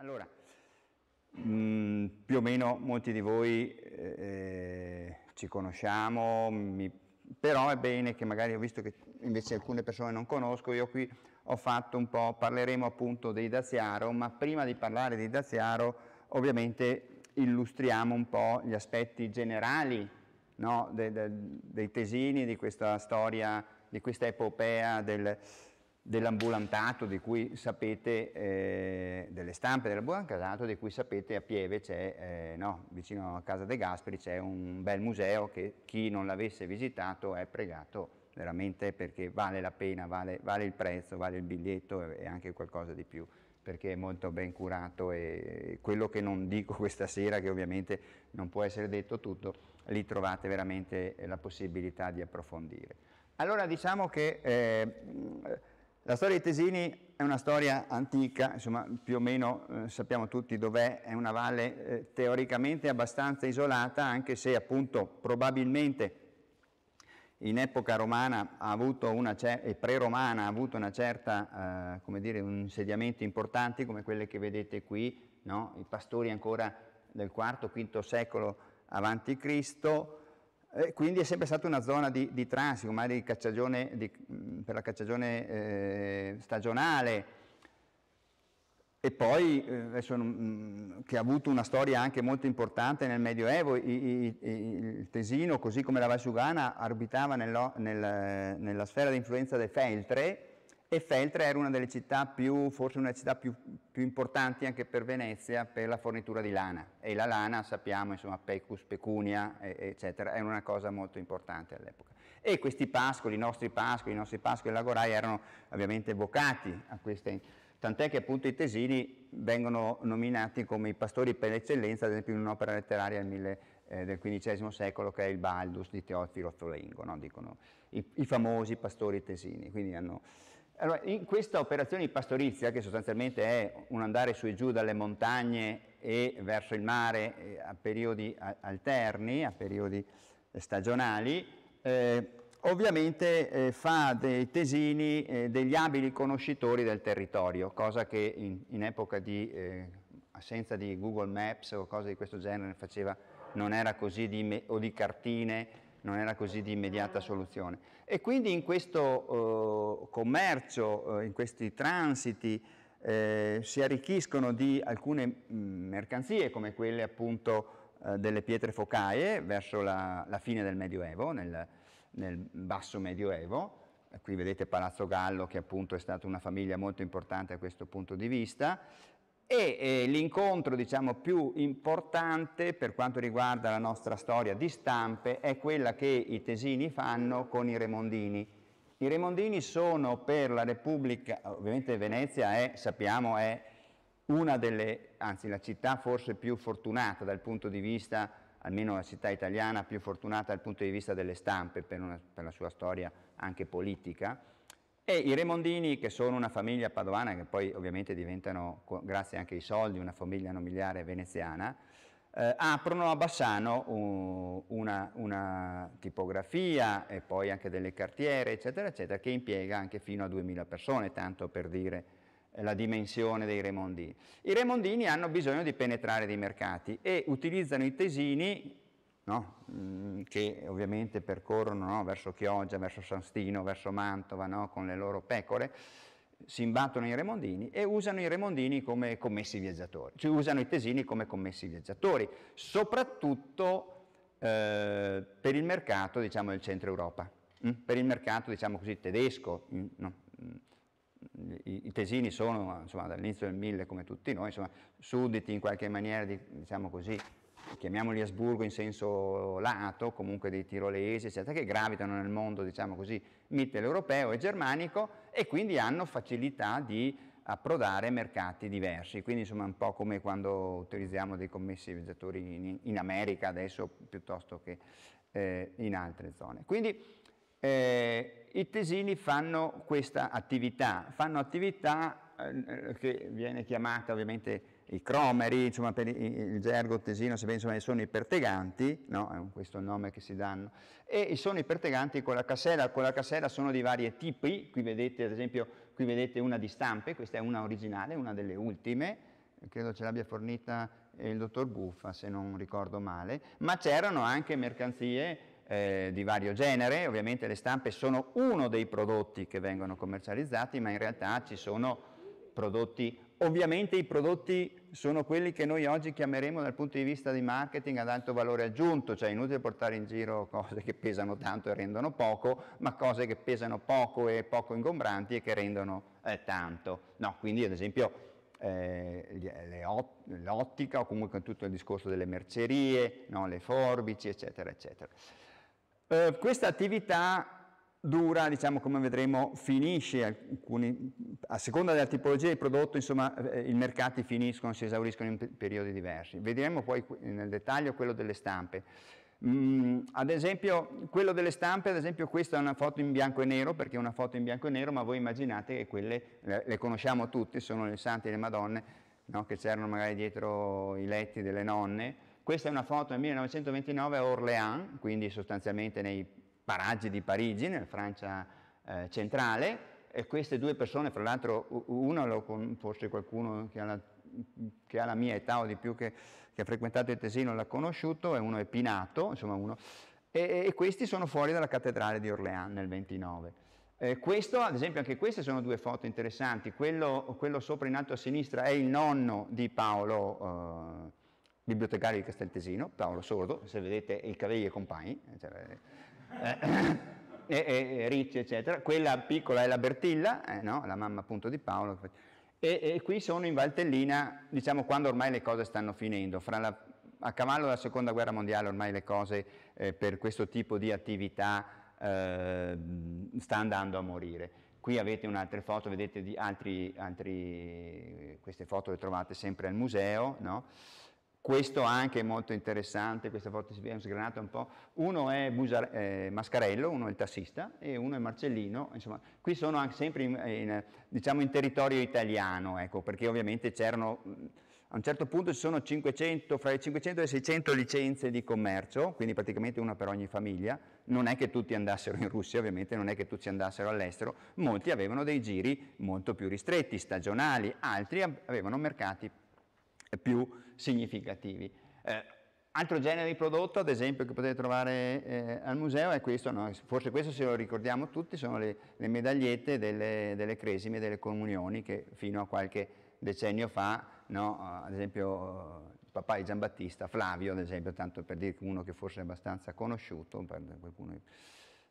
Allora, mh, mm, più o meno molti di voi eh, ci conosciamo, mi, però è bene che magari ho visto che invece alcune persone non conosco, io qui ho fatto un po', parleremo appunto dei Daziaro, ma prima di parlare dei Daziaro ovviamente illustriamo un po' gli aspetti generali no, de, de, dei tesini, di questa storia, di questa epopea del, dell'ambulantato di cui sapete, eh, delle stampe dell'ambulantato di cui sapete a Pieve c'è, eh, no, vicino a Casa De Gasperi c'è un bel museo che chi non l'avesse visitato è pregato veramente perché vale la pena, vale, vale il prezzo, vale il biglietto e, e anche qualcosa di più perché è molto ben curato e quello che non dico questa sera, che ovviamente non può essere detto tutto, lì trovate veramente la possibilità di approfondire. Allora diciamo che eh, la storia dei Tesini è una storia antica, insomma più o meno eh, sappiamo tutti dov'è, è una valle eh, teoricamente abbastanza isolata, anche se appunto probabilmente in epoca romana cer- e pre-romana ha avuto una certa, eh, come dire, un insediamento importante come quelle che vedete qui, no? i pastori ancora del IV-V secolo avanti Cristo, e quindi è sempre stata una zona di, di transito, magari di, per la cacciagione eh, stagionale, e poi, eh, adesso, che ha avuto una storia anche molto importante nel Medioevo, il Tesino, così come la Valsugana, arbitrava nel, nel, nella sfera di influenza dei Feltre, e Feltre era una delle città più, forse una delle città più, più importanti anche per Venezia per la fornitura di lana e la lana sappiamo insomma pecus, pecunia eccetera, era una cosa molto importante all'epoca. E questi pascoli, i nostri pascoli, i nostri pascoli lagorai erano ovviamente evocati a queste, tant'è che appunto i tesini vengono nominati come i pastori per eccellenza, ad esempio in un'opera letteraria del 1000 eh, del XV secolo che è il Baldus di Teofilo Zolengo, no? dicono i, i, famosi pastori tesini, quindi hanno allora, in questa operazione di pastorizia, che sostanzialmente è un andare su e giù dalle montagne e verso il mare eh, a periodi alterni, a periodi eh, stagionali, eh, ovviamente eh, fa dei tesini eh, degli abili conoscitori del territorio, cosa che in, in epoca di eh, assenza di Google Maps o cose di questo genere faceva, non era così, di me, o di cartine, non era così di immediata soluzione. E quindi in questo eh, commercio, eh, in questi transiti, eh, si arricchiscono di alcune mm, mercanzie come quelle appunto eh, delle pietre focaie verso la, la fine del Medioevo, nel, nel, basso Medioevo. Qui vedete Palazzo Gallo che appunto è stata una famiglia molto importante a questo punto di vista e eh, l'incontro diciamo, più importante per quanto riguarda la nostra storia di stampe è quella che i tesini fanno con i remondini. I remondini sono per la Repubblica, ovviamente Venezia è, sappiamo, è una delle, anzi la città forse più fortunata dal punto di vista, almeno la città italiana più fortunata dal punto di vista delle stampe per, una, per la sua storia anche politica, e i Remondini, che sono una famiglia padovana, che poi ovviamente diventano, grazie anche ai soldi, una famiglia nobiliare veneziana, eh, aprono a Bassano uh, una, una, tipografia e poi anche delle cartiere, eccetera, eccetera, che impiega anche fino a 2000 persone, tanto per dire eh, la dimensione dei Remondini. I Remondini hanno bisogno di penetrare dei mercati e utilizzano i tesini no? Mm, che ovviamente percorrono no? verso Chioggia, verso Sanstino, verso Mantova no? con le loro pecore, si imbattono i remondini e usano i remondini come commessi viaggiatori, cioè usano i tesini come commessi viaggiatori, soprattutto eh, per il mercato diciamo, del centro Europa, mm? per il mercato diciamo così, tedesco. Mm, no? Mm, i, tesini sono, dall'inizio del mille come tutti noi, insomma, sudditi in qualche maniera, di, diciamo così, chiamiamoli Asburgo in senso lato, comunque dei tirolesi, eccetera, che gravitano nel mondo, diciamo così, mitteleuropeo e germanico e quindi hanno facilità di approdare mercati diversi, quindi insomma è un po' come quando utilizziamo dei commessi viaggiatori in, in America adesso piuttosto che eh, in altre zone. Quindi eh, i tesini fanno questa attività, fanno attività eh, che viene chiamata ovviamente i cromeri, insomma per il gergo tesino si pensa ai suoni perteganti, no? questo è il nome che si danno, e i suoni perteganti con la cassella, con la cassella sono di vari tipi, qui vedete ad esempio qui vedete una di stampe, questa è una originale, una delle ultime, credo ce l'abbia fornita eh, il dottor Buffa se non ricordo male, ma c'erano anche mercanzie eh, di vario genere, ovviamente le stampe sono uno dei prodotti che vengono commercializzati, ma in realtà ci sono prodotti, ovviamente i prodotti sono quelli che noi oggi chiameremo dal punto di vista di marketing ad alto valore aggiunto, cioè inutile portare in giro cose che pesano tanto e rendono poco, ma cose che pesano poco e poco ingombranti e che rendono eh, tanto. No, quindi ad esempio eh, l'ottica o comunque tutto il discorso delle mercerie, no, le forbici, eccetera, eccetera. Eh, questa attività dura, diciamo come vedremo, finisce, alcuni, a seconda della tipologia di prodotto, insomma, eh, i mercati finiscono, si esauriscono in periodi diversi. Vedremo poi nel dettaglio quello delle stampe. Mm, ad esempio, quello delle stampe, ad esempio questa è una foto in bianco e nero, perché è una foto in bianco e nero, ma voi immaginate che quelle le, le conosciamo tutte, sono le santi e le madonne, no? che c'erano magari dietro i letti delle nonne. Questa è una foto del 1929 a Orléans, quindi sostanzialmente nei paraggi di Parigi, nella Francia eh, centrale, e queste due persone, fra l'altro una forse qualcuno che ha, la, che ha, la, mia età o di più che, che ha frequentato il Tesino l'ha conosciuto, e uno è Pinato, insomma uno, e, e questi sono fuori dalla cattedrale di Orléans nel 29. Eh, questo, ad esempio, anche queste sono due foto interessanti, quello, quello, sopra in alto a sinistra è il nonno di Paolo, eh, bibliotecario di Casteltesino, Paolo Sordo, se vedete il Cavegli e compagni, eh, cioè, eh, e, Ricci, eccetera. Quella piccola è la Bertilla, eh, no? la mamma appunto di Paolo. E, e, qui sono in Valtellina, diciamo, quando ormai le cose stanno finendo, la, a cavallo della seconda guerra mondiale ormai le cose eh, per questo tipo di attività eh, sta andando a morire. Qui avete un'altra foto, vedete altri, altri, queste foto le trovate sempre al museo, no? questo anche è molto interessante, questa volta si abbiamo sgranato un po'. Uno è Busar eh, Mascarello, uno è il tassista e uno è Marcellino, insomma, qui sono anche sempre in, in, diciamo in territorio italiano, ecco, perché ovviamente c'erano, mm, a un certo punto ci sono 500, fra le 500 e le 600 licenze di commercio, quindi praticamente una per ogni famiglia, non è che tutti andassero in Russia, ovviamente non è che tutti andassero all'estero, molti avevano dei giri molto più ristretti, stagionali, altri avevano mercati più più significativi. Eh, altro genere di prodotto, ad esempio, che potete trovare eh, al museo è questo, no? forse questo se lo ricordiamo tutti, sono le, le medagliette delle, delle cresime, delle comunioni che fino a qualche decennio fa, no? ad esempio il papà di Giambattista, Flavio ad esempio, tanto per dire uno che forse è abbastanza conosciuto, per qualcuno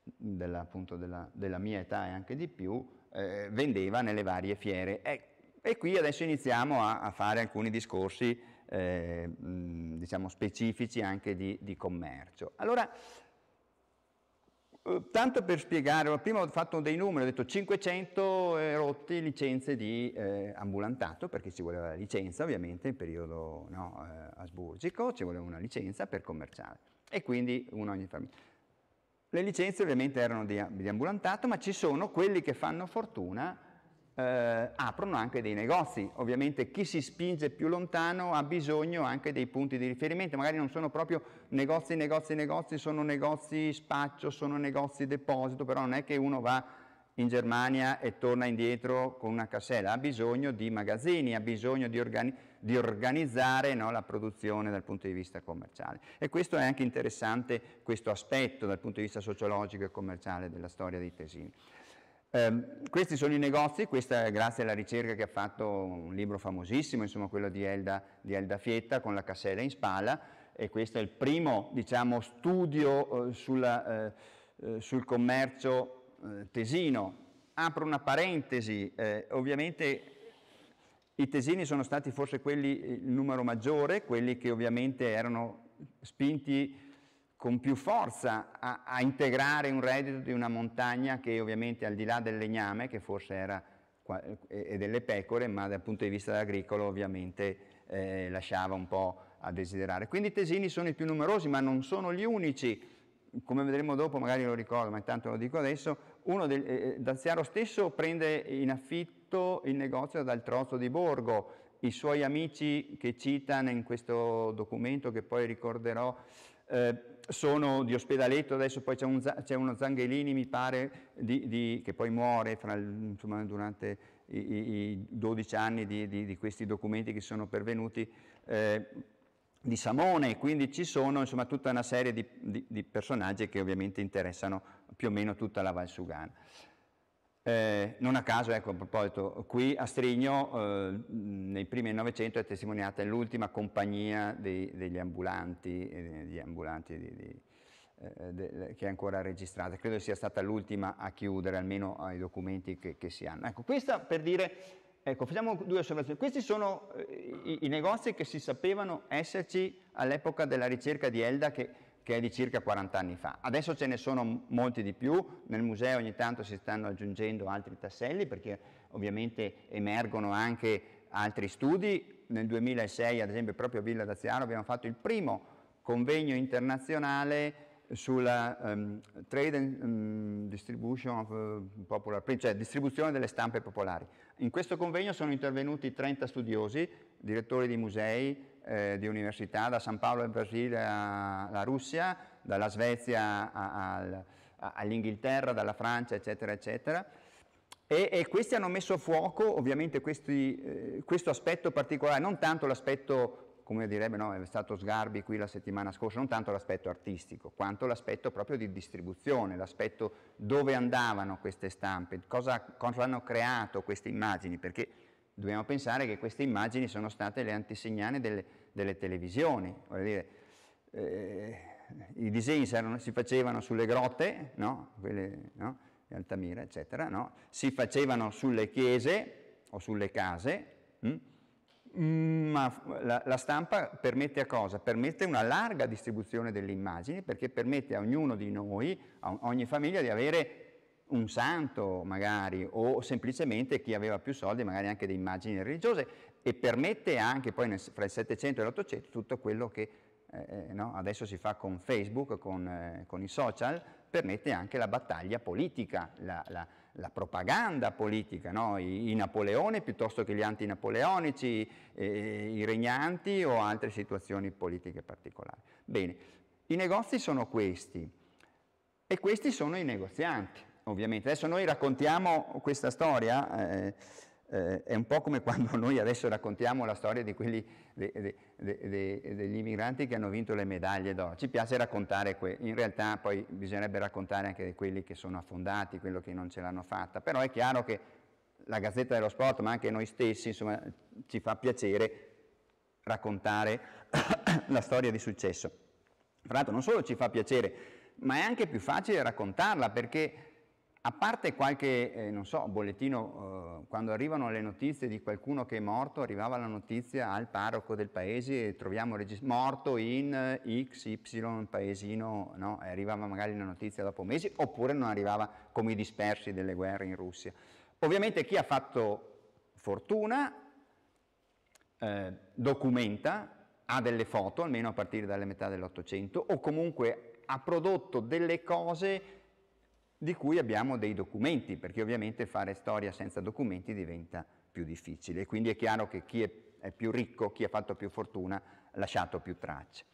della, appunto della, della mia età e anche di più, eh, vendeva nelle varie fiere. E e qui adesso iniziamo a, a fare alcuni discorsi eh, diciamo specifici anche di, di commercio. Allora, eh, tanto per spiegare, prima ho fatto dei numeri, ho detto 500 eh, rotti licenze di eh, ambulantato, perché ci voleva la licenza ovviamente in periodo no, eh, asburgico, ci voleva una licenza per commerciare e quindi una ogni famiglia. Le licenze ovviamente erano di, di ambulantato, ma ci sono quelli che fanno fortuna eh, aprono anche dei negozi. Ovviamente chi si spinge più lontano ha bisogno anche dei punti di riferimento, magari non sono proprio negozi, negozi, negozi, sono negozi spaccio, sono negozi deposito, però non è che uno va in Germania e torna indietro con una casella, ha bisogno di magazzini, ha bisogno di, organi- di organizzare no, la produzione dal punto di vista commerciale. E questo è anche interessante, questo aspetto dal punto di vista sociologico e commerciale della storia dei tesini. Ehm, questi sono i negozi, questa è grazie alla ricerca che ha fatto un libro famosissimo, insomma quello di Elda, di Elda Fietta con la cassella in spalla e questo è il primo diciamo, studio eh, sulla, eh, eh sul commercio eh, tesino. Apro una parentesi, eh, ovviamente i tesini sono stati forse quelli, il numero maggiore, quelli che ovviamente erano spinti con più forza a, a, integrare un reddito di una montagna che ovviamente al di là del legname, che forse era e delle pecore, ma dal punto di vista agricolo ovviamente eh, lasciava un po' a desiderare. Quindi i tesini sono i più numerosi, ma non sono gli unici. Come vedremo dopo, magari lo ricordo, ma intanto lo dico adesso, uno del, eh, eh Daziaro stesso prende in affitto il negozio dal Trozzo di Borgo, i suoi amici che citano in questo documento che poi ricorderò, eh, sono di ospedaletto, adesso poi c'è, un, uno Zanghelini, mi pare, di, di, che poi muore il, insomma, durante i, i, 12 anni di, di, questi documenti che sono pervenuti, eh, di Samone, quindi ci sono insomma, tutta una serie di personaggi che ovviamente interessano più o meno tutta la Valsugana. Eh, non a caso, ecco, a proposito, qui a Strigno eh, nei primi Novecento è testimoniata l'ultima compagnia dei, degli ambulanti, eh, ambulanti di, di, eh, de, che è ancora registrata. Credo sia stata l'ultima a chiudere, almeno ai documenti che, che si hanno. Ecco, questa per dire, ecco, facciamo due osservazioni. Questi sono eh, i, i negozi che si sapevano esserci all'epoca della ricerca di Elda che che è di circa 40 anni fa. Adesso ce ne sono molti di più, nel museo ogni tanto si stanno aggiungendo altri tasselli perché ovviamente emergono anche altri studi. Nel 2006, ad esempio, proprio a Villa Daziano abbiamo fatto il primo convegno internazionale sulla um, trade and um, distribution of uh, popular print, cioè distribuzione delle stampe popolari. In questo convegno sono intervenuti 30 studiosi, direttori di musei, eh, di università, da San Paolo in Brasile alla Russia, dalla Svezia all'Inghilterra, dalla Francia, eccetera, eccetera. E, e, questi hanno messo a fuoco ovviamente questi, eh, questo aspetto particolare, non tanto l'aspetto, come direbbe no, è stato Sgarbi qui la settimana scorsa, non tanto l'aspetto artistico, quanto l'aspetto proprio di distribuzione, l'aspetto dove andavano queste stampe, cosa, cosa hanno creato queste immagini, perché dobbiamo pensare che queste immagini sono state le antesignane delle, delle televisioni, dire, eh, i disegni si facevano sulle grotte, no? Quelle, no? Altamira, eccetera, no? si facevano sulle chiese o sulle case, hm? Mm, ma la, la, stampa permette a cosa? Permette una larga distribuzione delle immagini perché permette a ognuno di noi, a ogni famiglia, di avere un santo magari o semplicemente chi aveva più soldi magari anche delle immagini religiose e permette anche poi nel, fra il 700 e l'800 tutto quello che eh, eh, no, adesso si fa con Facebook, con, eh, con, i social, permette anche la battaglia politica, la, la, la propaganda politica, no? I, I, Napoleone piuttosto che gli antinapoleonici, eh, i regnanti o altre situazioni politiche particolari. Bene, i negozi sono questi e questi sono i negozianti ovviamente. Adesso noi raccontiamo questa storia, eh, eh, è un po' come quando noi adesso raccontiamo la storia di quelli, de, de, de, degli immigranti che hanno vinto le medaglie d'oro. Ci piace raccontare, in realtà poi bisognerebbe raccontare anche di quelli che sono affondati, quelli che non ce l'hanno fatta, però è chiaro che la Gazzetta dello Sport, ma anche noi stessi, insomma, ci fa piacere raccontare la storia di successo. Fra l'altro non solo ci fa piacere, ma è anche più facile raccontarla perché a parte qualche, eh, non so, bollettino, eh, quando arrivano le notizie di qualcuno che è morto, arrivava la notizia al parroco del paese, e troviamo morto in XY paesino, no? E arrivava magari la notizia dopo mesi, oppure non arrivava come i dispersi delle guerre in Russia. Ovviamente chi ha fatto fortuna eh, documenta, ha delle foto, almeno a partire dalla metà dell'Ottocento, o comunque ha prodotto delle cose di cui abbiamo dei documenti, perché ovviamente fare storia senza documenti diventa più difficile. Quindi è chiaro che chi è, più ricco, chi ha fatto più fortuna, ha lasciato più tracce.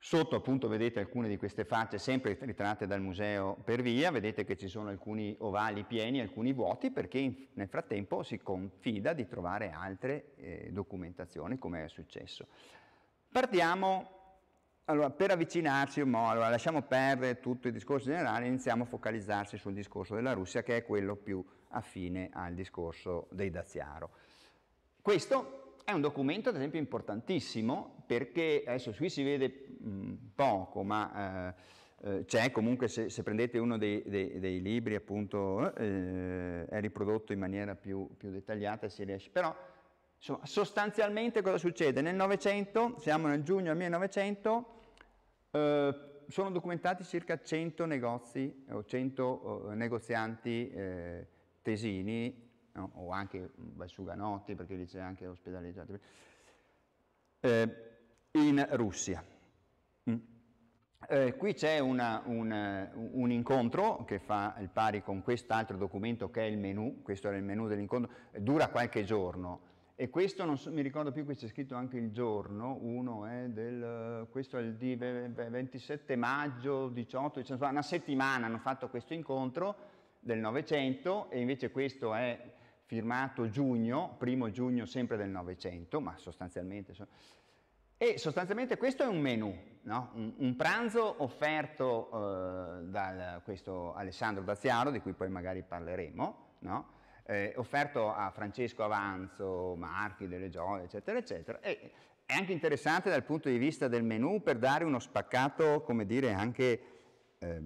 Sotto appunto vedete alcune di queste facce sempre ritratte dal museo per via, vedete che ci sono alcuni ovali pieni, alcuni vuoti, perché nel frattempo si confida di trovare altre eh, documentazioni, come è successo. Partiamo allora, per avvicinarci un po', allora, lasciamo perdere tutto il discorso generale iniziamo a focalizzarsi sul discorso della Russia, che è quello più affine al discorso dei Daziaro. Questo è un documento, ad esempio, importantissimo, perché adesso qui si vede mh, mm, poco, ma... Eh, eh, c'è comunque, se, se, prendete uno dei, dei, dei libri, appunto, eh, è riprodotto in maniera più, più dettagliata e si riesce. Però, insomma, sostanzialmente cosa succede? Nel Novecento, siamo nel giugno del 1900, eh, sono documentati circa 100 negozi o 100 eh, negozianti eh, tesini no? o anche Valsuganotti perché lì c'è anche ospedalizzato eh, in Russia. Mm. Eh, qui c'è un, eh, un, incontro che fa il pari con quest'altro documento che è il menu, questo era il menu dell'incontro, dura qualche giorno, e questo non so, mi ricordo più, che c'è scritto anche il giorno, uno è eh, del, questo è il 27 maggio 18, diciamo, una settimana hanno fatto questo incontro del Novecento e invece questo è firmato giugno, primo giugno sempre del Novecento, ma sostanzialmente... E sostanzialmente questo è un menù, no? un, un, pranzo offerto eh, da questo Alessandro Daziaro, di cui poi magari parleremo, no? eh, offerto a Francesco Avanzo, Marchi, Delle Gioie, eccetera, eccetera. E è anche interessante dal punto di vista del menù per dare uno spaccato, come dire, anche eh,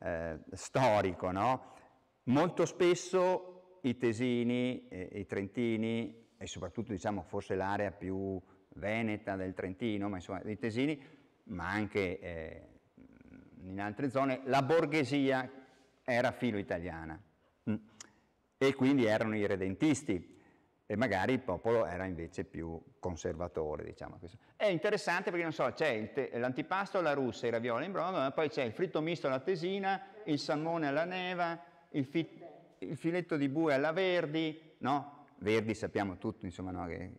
eh, storico, no? Molto spesso i tesini, i trentini e soprattutto diciamo forse l'area più veneta del Trentino, ma insomma dei tesini, ma anche eh, in altre zone, la borghesia era filo italiana e quindi erano i redentisti e magari il popolo era invece più conservatore, diciamo. È interessante perché, non so, c'è l'antipasto alla russa, i ravioli in brodo, ma poi c'è il fritto misto alla tesina, il salmone alla neva, il, fi- il filetto di bue alla verdi, no? Verdi sappiamo tutti, insomma, no? Che,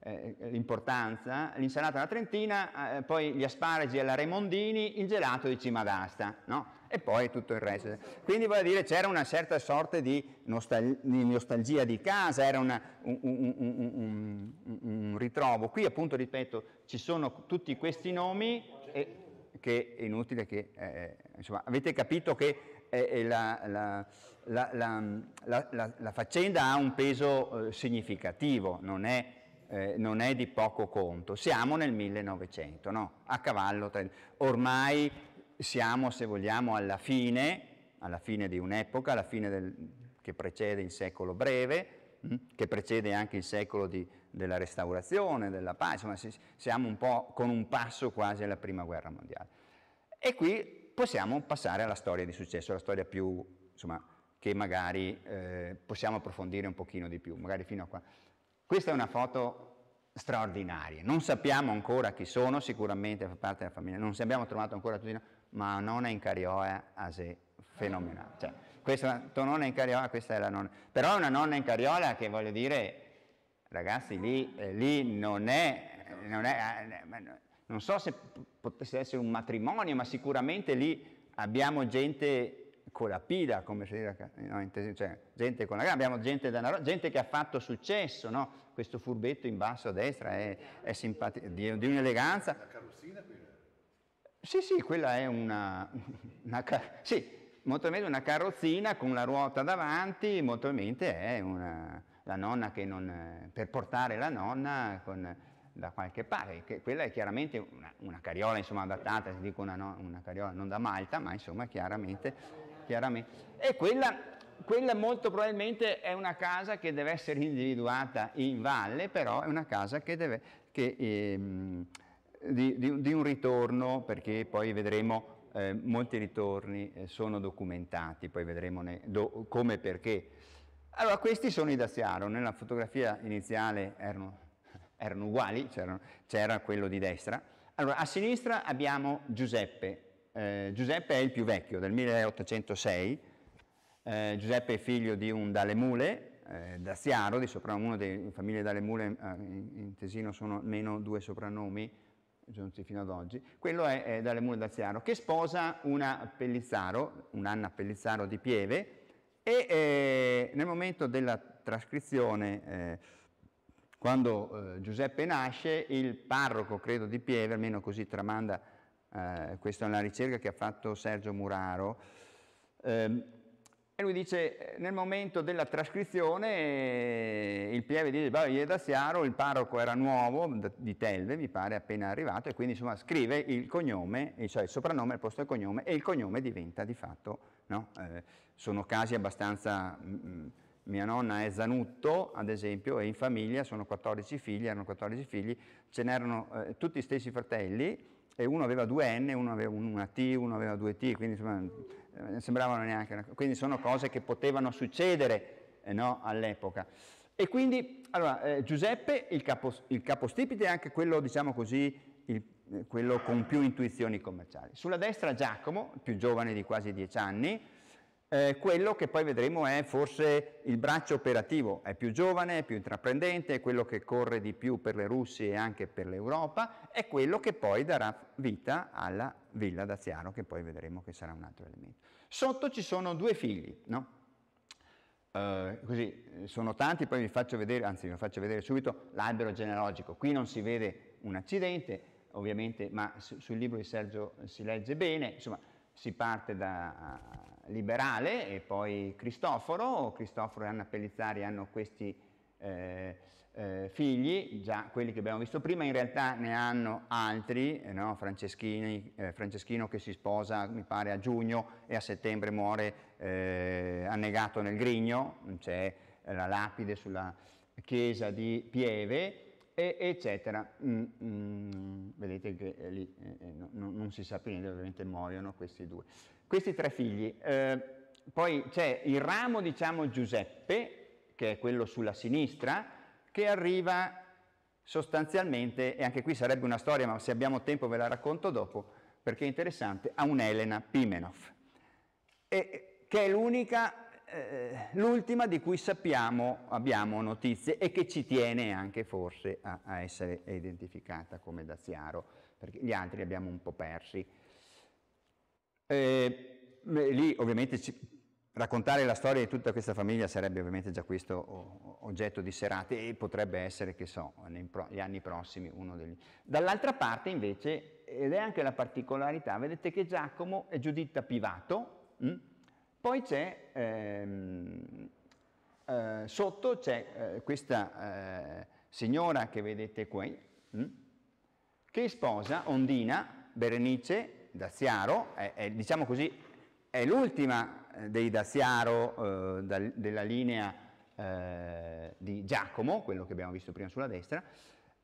eh, l'importanza, l'insalata alla trentina, eh, poi gli asparagi alla remondini, il gelato di cima d'asta, no? e poi tutto il resto. Quindi voglio dire c'era una certa sorta di, nostal- di nostalgia di casa, era una, un, un, un, un, ritrovo. Qui appunto, ripeto, ci sono tutti questi nomi e, che è inutile che, eh, insomma, avete capito che eh, eh la, la, la, la, faccenda ha un peso eh, significativo, non è eh, non è di poco conto. Siamo nel 1900, no? a cavallo tra... Ormai siamo, se vogliamo, alla fine, alla fine di un'epoca, alla fine del, che precede il secolo breve, mm, che precede anche il secolo di, della restaurazione, della pace, insomma siamo un po' con un passo quasi alla prima guerra mondiale. E qui possiamo passare alla storia di successo, la storia più, insomma, che magari eh, possiamo approfondire un pochino di più, magari fino a qua. Questa è una foto straordinaria, non sappiamo ancora chi sono, sicuramente fa parte della famiglia, non si abbiamo trovato ancora tutti, ma nonna in cariola eh? ah, è fenomenale. Cioè, questa tua nonna in cariola, ah, questa è la nonna. Però è una nonna in cariola che voglio dire, ragazzi, lì, eh, lì non è, non, è eh, non so se potesse essere un matrimonio, ma sicuramente lì abbiamo gente con la pida, come si dice, cioè, gente con la gamba, abbiamo gente, da, gente che ha fatto successo, no? questo furbetto in basso a destra è, è simpatico, di, di un'eleganza. La carrozzina qui sì, sì, quella è una, una, sì, molto probabilmente una carrozzina con la ruota davanti, molto probabilmente è una, la nonna che non... per portare la nonna con, da qualche parte, quella è chiaramente una, una carriola insomma adattata, si dico una, no, una carriola non da Malta, ma insomma chiaramente, chiaramente. e quella quella molto probabilmente è una casa che deve essere individuata in valle, però è una casa che deve, che, ehm, di, di, di un ritorno, perché poi vedremo eh, molti ritorni eh, sono documentati, poi vedremo ne, do, come e perché. Allora, questi sono i daziaro, nella fotografia iniziale erano, erano uguali, c'era quello di destra. Allora, a sinistra abbiamo Giuseppe. Eh, Giuseppe è il più vecchio, del 1806. Eh, Giuseppe è figlio di un Dalemule, eh, daziaro, di soprano una delle famiglie Dalemule, in Tesino sono meno due soprannomi, giunti fino ad oggi, quello è, è dalle mura d'Aziano, che sposa una Pellizzaro, un'Anna Pellizzaro di Pieve, e eh, nel momento della trascrizione, eh, quando eh, Giuseppe nasce, il parroco, credo, di Pieve, almeno così tramanda, eh, questa è una ricerca che ha fatto Sergio Muraro, ehm, e lui dice, eh, nel momento della trascrizione eh, il Pieve di Bavaglia da Siaro, il parroco era nuovo, di Telve, mi pare, appena arrivato, e quindi insomma, scrive il cognome, cioè il soprannome al posto del cognome, e il cognome diventa di fatto, no? eh, sono casi abbastanza... Mh, mm, mm, mia nonna è Zanutto, ad esempio, e in famiglia sono 14 figli, erano 14 figli, ce n'erano eh, tutti gli stessi fratelli, e uno aveva due N, uno aveva una T, uno aveva due T, quindi insomma eh, non sembravano neanche una cosa, quindi sono cose che potevano succedere eh, no, all'epoca. E quindi, allora, eh, Giuseppe, il, capo, il, capostipite, è anche quello, diciamo così, il, eh, quello con più intuizioni commerciali. Sulla destra Giacomo, più giovane di quasi dieci anni, eh, quello che poi vedremo è forse il braccio operativo, è più giovane, è più intraprendente, è quello che corre di più per le Russie e anche per l'Europa, è quello che poi darà vita alla Villa d'Aziano, che poi vedremo che sarà un altro elemento. Sotto ci sono due figli, no? Uh, così sono tanti, poi vi faccio vedere, anzi vi faccio vedere subito l'albero genealogico. Qui non si vede un accidente, ovviamente, ma su, sul libro di Sergio si legge bene, insomma si parte da, liberale e poi Cristoforo, Cristoforo e Anna Pellizzari hanno questi eh, eh, figli, già quelli che abbiamo visto prima, in realtà ne hanno altri, eh, eh Franceschino che si sposa mi pare a giugno e a settembre muore eh, annegato nel Grigno, c'è la lapide sulla chiesa di Pieve, e, eccetera. Mm, mm, vedete che eh, lì no, non si sa più niente, ovviamente muoiono questi due. Questi tre figli. Eh, poi c'è il ramo, diciamo, Giuseppe, che è quello sulla sinistra, che arriva sostanzialmente, e anche qui sarebbe una storia, ma se abbiamo tempo ve la racconto dopo, perché è interessante, a un'Elena Pimenov, e, eh, che è l'unica, eh, l'ultima di cui sappiamo, abbiamo notizie e che ci tiene anche forse a, a essere identificata come daziaro, perché gli altri li abbiamo un po' persi. E, ehm, lì ovviamente ci, raccontare la storia di tutta questa famiglia sarebbe ovviamente già questo oggetto di serate e potrebbe essere, che so, negli anni prossimi uno degli... Dall'altra parte invece, ed è anche la particolarità, vedete che Giacomo è Giuditta Pivato, mh? Mm? poi c'è, ehm, eh, sotto c'è eh, questa eh, signora che vedete qui, mh? Mm? che sposa Ondina, Berenice daziaro, è, è, diciamo così, è l'ultima eh, dei daziaro eh, da, della linea eh, di Giacomo, quello che abbiamo visto prima sulla destra,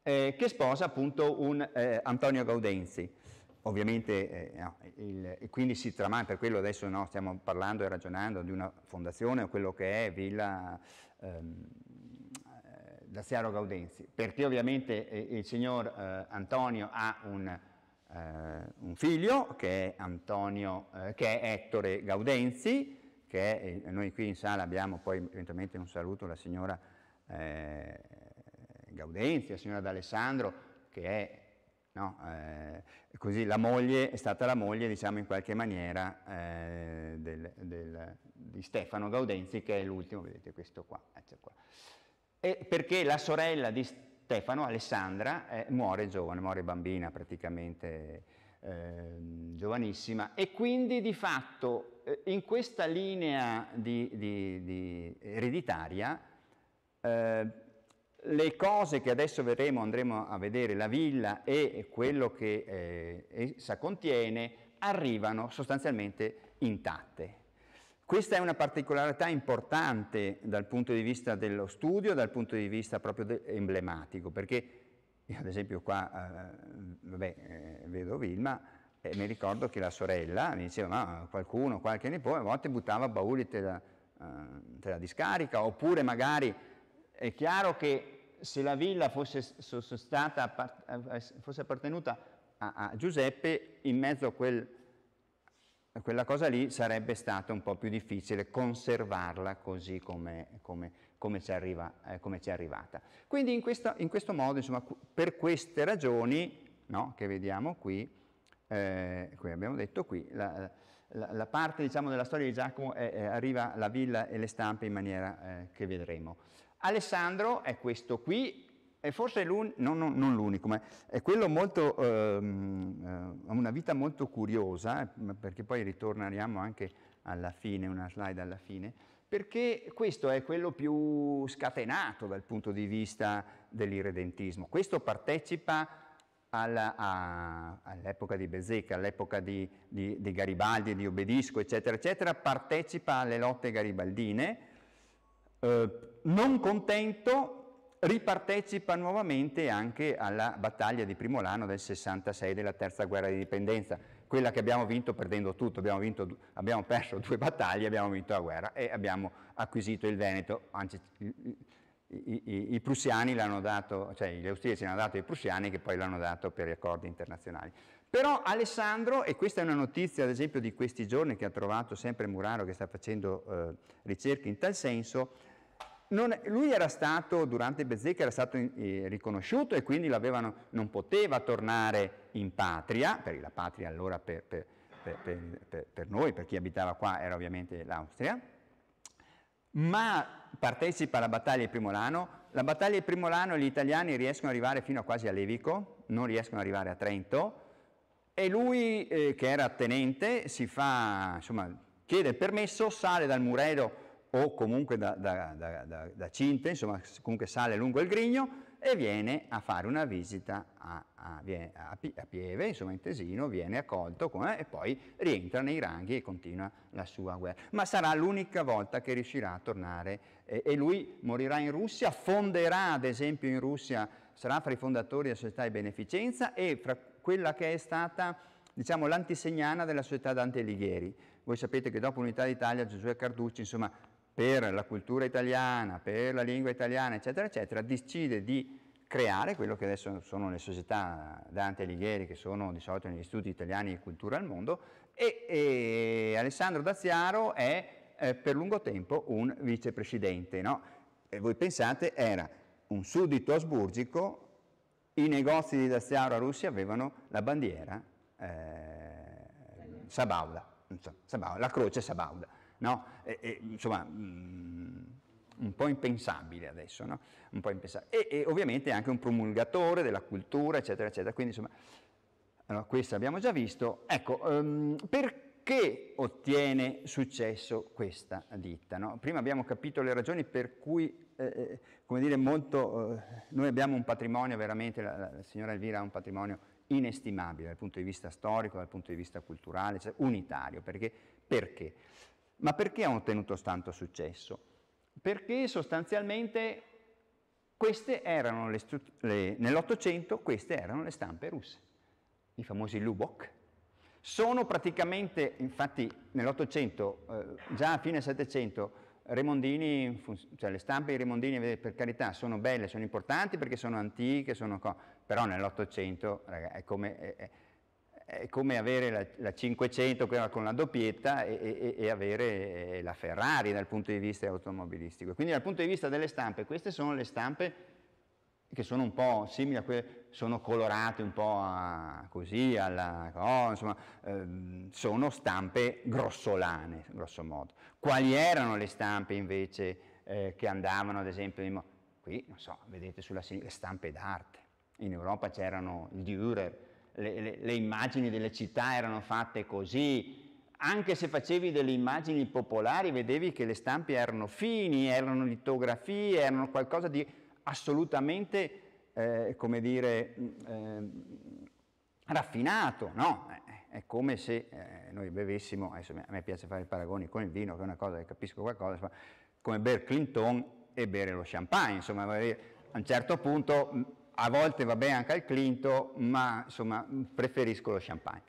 eh, che sposa appunto un eh, Antonio Gaudenzi. Ovviamente, eh, no, il, quindi si tramanda, per quello adesso no, stiamo parlando e ragionando di una fondazione o quello che è Villa ehm, Daziaro Gaudenzi, perché ovviamente il signor Antonio ha un eh, un figlio che è, Antonio, eh, che è Ettore Gaudenzi, che è, eh, noi qui in sala abbiamo poi eventualmente un saluto alla signora eh, Gaudenzi, la signora D'Alessandro, che è no, eh, così la moglie, è stata la moglie diciamo in qualche maniera eh, del, del, di Stefano Gaudenzi che è l'ultimo, vedete questo qua, ecco qua. E perché la sorella di Stefano Stefano, Alessandra, eh, muore giovane, muore bambina praticamente, eh, giovanissima, e quindi di fatto eh, in questa linea di, di, di ereditaria eh, le cose che adesso vedremo, andremo a vedere, la villa e quello che eh, essa contiene, arrivano sostanzialmente intatte. Questa è una particolarità importante dal punto di vista dello studio, dal punto di vista proprio emblematico, perché io ad esempio qua, eh, vabbè, eh, vedo Vilma, e mi ricordo che la sorella mi diceva, ma qualcuno, qualche nipote, a volte buttava bauli te la, uh, te la discarica, oppure magari è chiaro che se la villa fosse, fosse, stata, eh, fosse appartenuta a, a Giuseppe, in mezzo a quel quella cosa lì sarebbe stato un po' più difficile conservarla così come, come, come, ci, arriva, eh, come ci, è arrivata. Quindi in questo, in questo modo, insomma, per queste ragioni no, che vediamo qui, eh, come abbiamo detto qui, la, la, la parte diciamo, della storia di Giacomo è, è, arriva la villa e le stampe in maniera eh, che vedremo. Alessandro è questo qui, è forse l'unico, no, no, non l'unico, ma è quello molto, ehm, eh, una vita molto curiosa, eh, perché poi ritorneremo anche alla fine, una slide alla fine, perché questo è quello più scatenato dal punto di vista dell'irredentismo. Questo partecipa all'epoca di Bezzecca, all'epoca di, di, di, Garibaldi, di Obedisco, eccetera, eccetera, partecipa alle lotte garibaldine, eh, non contento ripartecipa nuovamente anche alla battaglia di Primolano del 66 della terza guerra di dipendenza, quella che abbiamo vinto perdendo tutto, abbiamo, vinto, abbiamo perso due battaglie, abbiamo vinto la guerra e abbiamo acquisito il Veneto, anzi i, i, i prussiani l'hanno dato, cioè gli austriaci l'hanno dato ai prussiani che poi l'hanno dato per gli accordi internazionali. Però Alessandro, e questa è una notizia ad esempio di questi giorni che ha trovato sempre Muraro che sta facendo eh, ricerche in tal senso, non, lui era stato, durante Bezzecca, era stato eh, riconosciuto e quindi non poteva tornare in patria, perché la patria allora per, per, per, per noi, per chi abitava qua, era ovviamente l'Austria, ma partecipa alla battaglia di Primolano. La battaglia di Primolano gli italiani riescono ad arrivare fino a quasi a Levico, non riescono ad arrivare a Trento, e lui, eh, che era tenente, fa, insomma, chiede il permesso, sale dal murello o comunque da, da, da, da Cinte, insomma comunque sale lungo il Grigno e viene a fare una visita a, a, a, a Pieve, insomma in Tesino, viene accolto come, e poi rientra nei ranghi e continua la sua guerra. Ma sarà l'unica volta che riuscirà a tornare eh, e lui morirà in Russia, fonderà ad esempio in Russia, sarà fra i fondatori della società di beneficenza e fra quella che è stata diciamo l'antisegnana della società Dante Alighieri. Voi sapete che dopo l'unità d'Italia Giuseppe Carducci insomma per la cultura italiana, per la lingua italiana, eccetera, eccetera, decide di creare quello che adesso sono le società Dante Alighieri, che sono di solito negli studi italiani di cultura al mondo, e, e Alessandro Daziaro è eh, per lungo tempo un vicepresidente. No? E voi pensate, era un suddito asburgico, i negozi di Daziaro a Russia avevano la bandiera eh, Sabauda, insomma, Sabauda, la croce Sabauda no? E, e, insomma, mh, mm, un po' impensabile adesso, no? Un po' impensabile. E, e ovviamente anche un promulgatore della cultura, eccetera, eccetera. Quindi, insomma, allora, questo abbiamo già visto. Ecco, um, perché ottiene successo questa ditta? No? Prima abbiamo capito le ragioni per cui, eh, eh come dire, molto, eh, noi abbiamo un patrimonio veramente, la, la, signora Elvira ha un patrimonio inestimabile dal punto di vista storico, dal punto di vista culturale, cioè unitario. Perché? Perché? Ma perché hanno ottenuto tanto successo? Perché sostanzialmente queste erano le, le nell'Ottocento queste erano le stampe russe, i famosi Lubok. Sono praticamente, infatti nell'Ottocento, eh, già a fine Settecento, Remondini, cioè le stampe di Remondini eh, per carità sono belle, sono importanti perché sono antiche, sono però nell'Ottocento è come è, è come avere la, la 500 con la doppietta e, e, e, avere eh, la Ferrari dal punto di vista automobilistico. Quindi dal punto di vista delle stampe, queste sono le stampe che sono un po' simili a quelle, sono colorate un po' a, così, alla, oh, insomma, ehm, sono stampe grossolane, grosso modo. Quali erano le stampe invece eh, che andavano, ad esempio, in, qui, non so, vedete sulla sinistra, le stampe d'arte. In Europa c'erano il Dürer, le, le, le immagini delle città erano fatte così, anche se facevi delle immagini popolari, vedevi che le stampe erano fini, erano litografie, erano qualcosa di assolutamente, eh, come dire, eh, raffinato, no? È come se eh, noi bevessimo, adesso a me piace fare i paragoni con il vino, che è una cosa che capisco qualcosa, come bere Clinton e bere lo champagne, insomma, a un certo punto a volte va bene anche al Clinto, ma insomma preferisco lo champagne.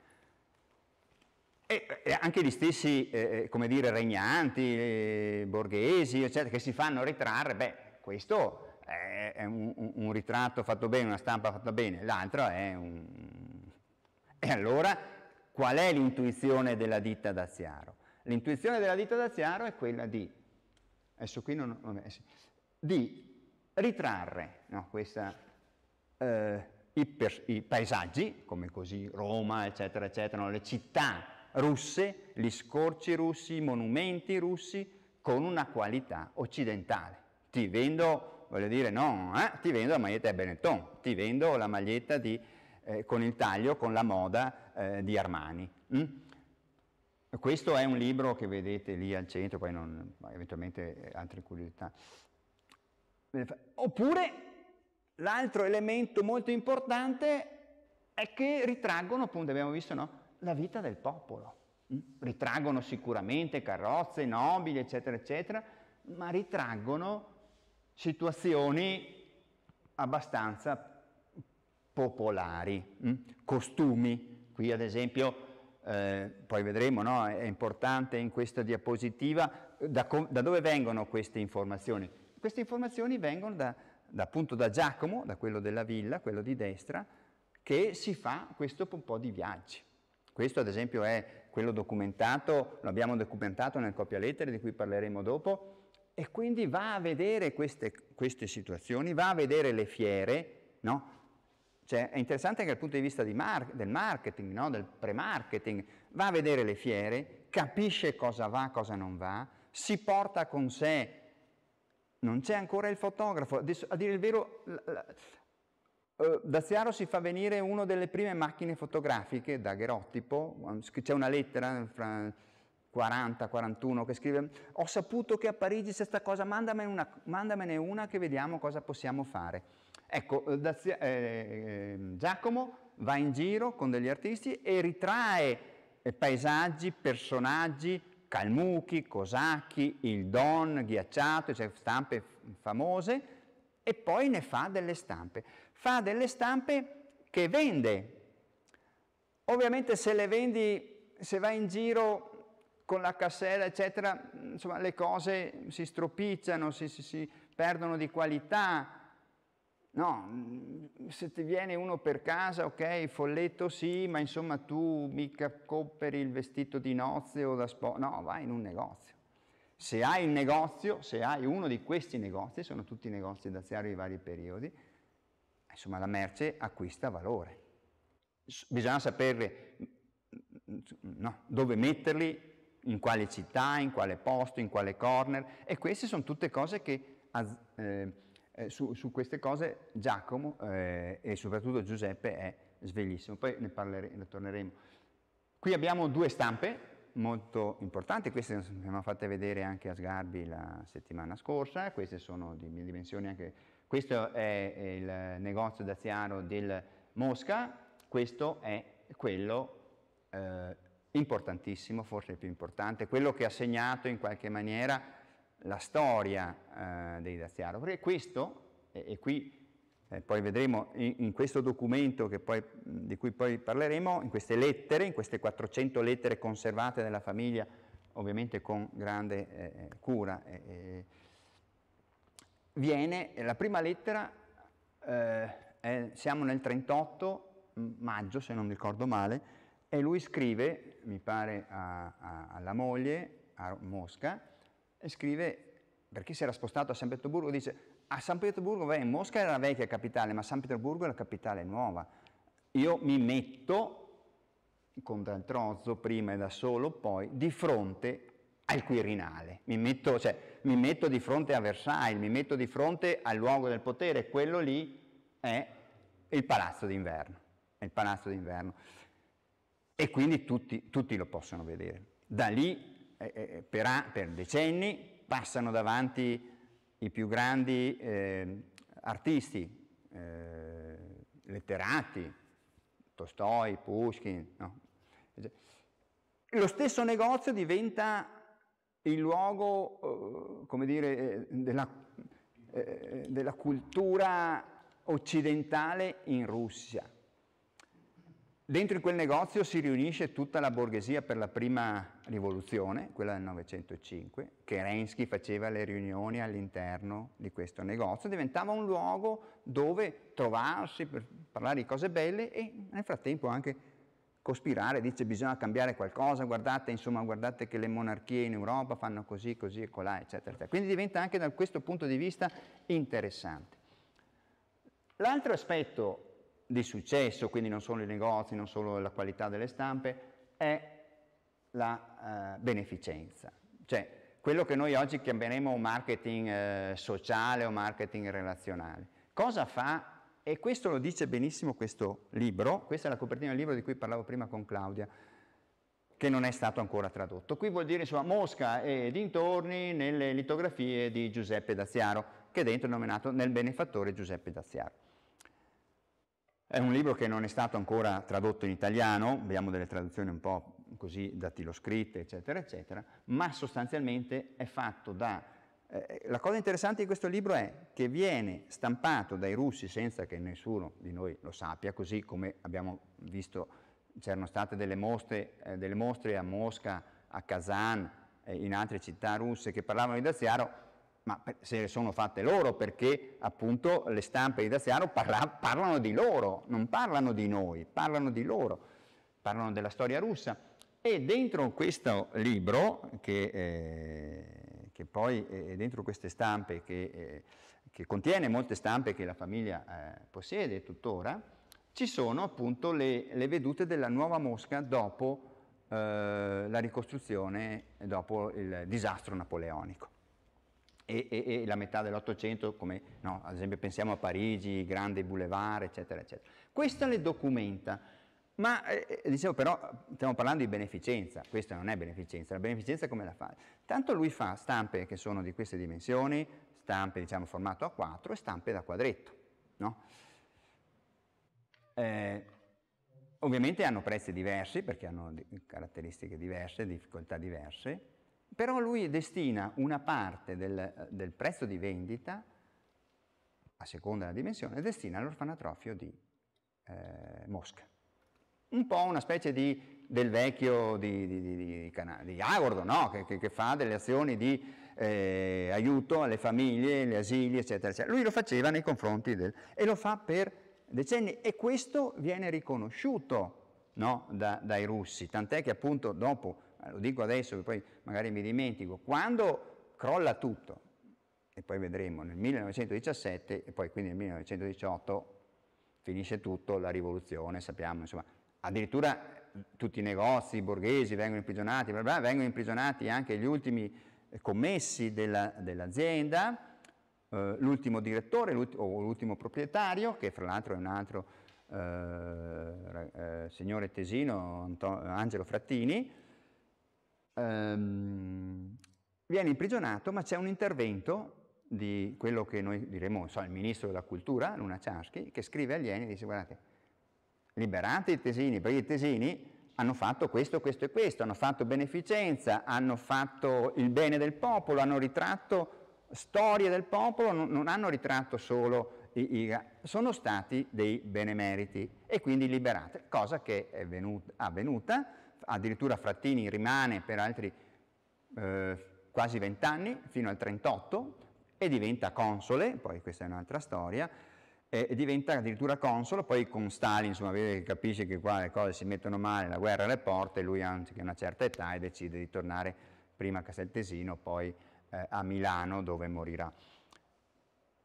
E, e anche gli stessi, eh, eh come dire, regnanti, eh, borghesi, eccetera, che si fanno ritrarre, beh, questo è un, un, un, ritratto fatto bene, una stampa fatta bene, l'altro è un... E allora qual è l'intuizione della ditta d'Aziaro? L'intuizione della ditta d'Aziaro è quella di, adesso qui non, vabbè, eh, sì, di ritrarre no, questa eh, i, per, i, paesaggi, come così Roma, eccetera, eccetera, no? le città russe, gli scorci russi, i monumenti russi, con una qualità occidentale. Ti vendo, voglio dire, no, eh? ti vendo la maglietta di Benetton, ti vendo la maglietta di, eh, con il taglio, con la moda eh, di Armani. Mm? Questo è un libro che vedete lì al centro, poi non, eventualmente altre curiosità. Oppure L'altro elemento molto importante è che ritraggono, appunto abbiamo visto, no? la vita del popolo. Mm? Ritraggono sicuramente carrozze, nobili, eccetera, eccetera, ma ritraggono situazioni abbastanza popolari, mm? costumi. Qui ad esempio, eh, poi vedremo, no? è importante in questa diapositiva, eh, da, da dove vengono queste informazioni? Queste informazioni vengono da, appunto da Giacomo, da quello della villa, quello di destra, che si fa questo po' di viaggi. Questo ad esempio è quello documentato, lo abbiamo documentato nel copia lettere di cui parleremo dopo, e quindi va a vedere queste, queste situazioni, va a vedere le fiere, no? Cioè, è interessante anche dal punto di vista di mar- del marketing, no? del pre-marketing, va a vedere le fiere, capisce cosa va, cosa non va, si porta con sé non c'è ancora il fotografo. Adesso, a dire il vero, la, la, uh, eh, Daziaro si fa venire una delle prime macchine fotografiche, daguerrotipo, c'è una lettera eh, fra 40, 41 che scrive ho saputo che a Parigi c'è questa cosa, mandamene una, mandamene una, che vediamo cosa possiamo fare. Ecco, eh, Dazia, eh, Giacomo va in giro con degli artisti e ritrae paesaggi, personaggi, Calmuchi, Cosacchi, il Don, Ghiacciato, cioè stampe famose, e poi ne fa delle stampe. Fa delle stampe che vende. Ovviamente se le vendi, se vai in giro con la cassella, eccetera, insomma, le cose si stropicciano, si, si, si perdono di qualità, No, mm, se ti viene uno per casa, ok, folletto sì, ma insomma tu mica compri il vestito di nozze o da sposa, no, vai in un negozio. Se hai il negozio, se hai uno di questi negozi, sono tutti negozi daziari di vari periodi, insomma la merce acquista valore. Bisogna sapere mm, mm, no, dove metterli, in quale città, in quale posto, in quale corner, e queste sono tutte cose che eh, eh, su, su, queste cose Giacomo eh, e soprattutto Giuseppe è sveglissimo, poi ne, parlere, ne torneremo. Qui abbiamo due stampe molto importanti, queste le abbiamo fatte vedere anche a Sgarbi la settimana scorsa, queste sono di dimensioni anche... Questo è il negozio daziano del Mosca, questo è quello eh, importantissimo, forse il più importante, quello che ha segnato in qualche maniera la storia eh, dei Daziaro, perché questo, e, e qui eh, poi vedremo in, in questo documento poi, di cui poi parleremo, in queste lettere, in queste 400 lettere conservate dalla famiglia, ovviamente con grande eh, eh cura, eh, eh, viene la prima lettera, è, siamo nel 38 maggio, se non ricordo male, e lui scrive, mi pare, a, a, alla moglie, a Mosca, e scrive, perché si era spostato a San Pietroburgo, dice a San Pietroburgo, beh, Mosca era la vecchia capitale, ma San Pietroburgo è la capitale nuova. Io mi metto con il trozzo prima e da solo poi di fronte al Quirinale, mi metto, cioè, mi metto di fronte a Versailles, mi metto di fronte al luogo del potere, quello lì è il palazzo d'inverno, è il palazzo d'inverno. E quindi tutti, tutti lo possono vedere. Da lì eh, eh, eh, per, per, decenni passano davanti i più grandi eh, artisti, eh, letterati, Tolstoi, Pushkin. No? Lo stesso negozio diventa il luogo, eh, come dire, della, della cultura occidentale in Russia. Dentro in quel negozio si riunisce tutta la borghesia per la prima rivoluzione, quella del 905, che Rensky faceva le riunioni all'interno di questo negozio, diventava un luogo dove trovarsi per parlare di cose belle e nel frattempo anche cospirare, dice bisogna cambiare qualcosa, guardate, insomma, guardate che le monarchie in Europa fanno così, così e colà, eccetera, eccetera. Quindi diventa anche da questo punto di vista interessante. L'altro aspetto di successo, quindi non solo i negozi, non solo la qualità delle stampe, è la eh, beneficenza. Cioè, quello che noi oggi chiameremo marketing eh, sociale o marketing relazionale. Cosa fa? E questo lo dice benissimo questo libro, questa è la copertina del libro di cui parlavo prima con Claudia, che non è stato ancora tradotto. Qui vuol dire insomma Mosca e dintorni nelle litografie di Giuseppe Daziaro, che dentro è nominato nel benefattore Giuseppe Daziaro. È un libro che non è stato ancora tradotto in italiano, abbiamo delle traduzioni un po' così dattiloscritte, eccetera, eccetera, ma sostanzialmente è fatto da... Eh, la cosa interessante di questo libro è che viene stampato dai russi senza che nessuno di noi lo sappia, così come abbiamo visto c'erano state delle mostre, eh, delle mostre a Mosca, a Kazan, eh, in altre città russe che parlavano di Daziaro, ma se le sono fatte loro, perché appunto le stampe di Daziano parla, parlano di loro, non parlano di noi, parlano di loro, parlano della storia russa. E dentro questo libro, che, eh, che poi è dentro queste stampe, che, eh, che, contiene molte stampe che la famiglia eh, possiede tuttora, ci sono appunto le, le, vedute della nuova Mosca dopo eh, la ricostruzione, dopo il disastro napoleonico e, e, e, la metà dell'Ottocento, come no, ad esempio pensiamo a Parigi, grandi boulevard, eccetera, eccetera. Questa le documenta, ma eh, dicevo però stiamo parlando di beneficenza, questa non è beneficenza, la beneficenza come la fa? Tanto lui fa stampe che sono di queste dimensioni, stampe diciamo formato A4 e stampe da quadretto, no? eh, ovviamente hanno prezzi diversi perché hanno caratteristiche diverse, difficoltà diverse, però lui destina una parte del, del prezzo di vendita, a seconda della dimensione, destina all'orfanatrofio di eh, Mosca. Un po' una specie di, del vecchio di, di, di, di Agordo, no? che, che, che, fa delle azioni di eh, aiuto alle famiglie, agli asili, eccetera, eccetera. Lui lo faceva nei confronti del... e lo fa per decenni e questo viene riconosciuto no? da, dai russi, tant'è che appunto dopo lo dico adesso che poi magari mi dimentico, quando crolla tutto, e poi vedremo nel 1917 e poi quindi nel 1918 finisce tutto, la rivoluzione, sappiamo, insomma, addirittura tutti i negozi i borghesi vengono imprigionati, bla bla, vengono imprigionati anche gli ultimi eh, commessi della, dell'azienda, eh, l'ultimo direttore l'ult- o l'ultimo proprietario, che fra l'altro è un altro eh, eh, signore tesino, Anto- Angelo Frattini, ehm, viene imprigionato, ma c'è un intervento di quello che noi diremo, so, il ministro della cultura, Luna Ciaschi, che scrive agli eni e dice guardate, liberate i tesini, perché i tesini hanno fatto questo, questo e questo, hanno fatto beneficenza, hanno fatto il bene del popolo, hanno ritratto storie del popolo, non, non hanno ritratto solo i, i, sono stati dei benemeriti e quindi liberate, cosa che è venuta, avvenuta addirittura Frattini rimane per altri eh, quasi vent'anni, fino al 38, e diventa console, poi questa è un'altra storia, e, diventa addirittura console, poi con Stalin, insomma, capisce che qua le cose si mettono male, la guerra alle porte, lui ha una certa età e decide di tornare prima a Casteltesino, poi eh, a Milano, dove morirà.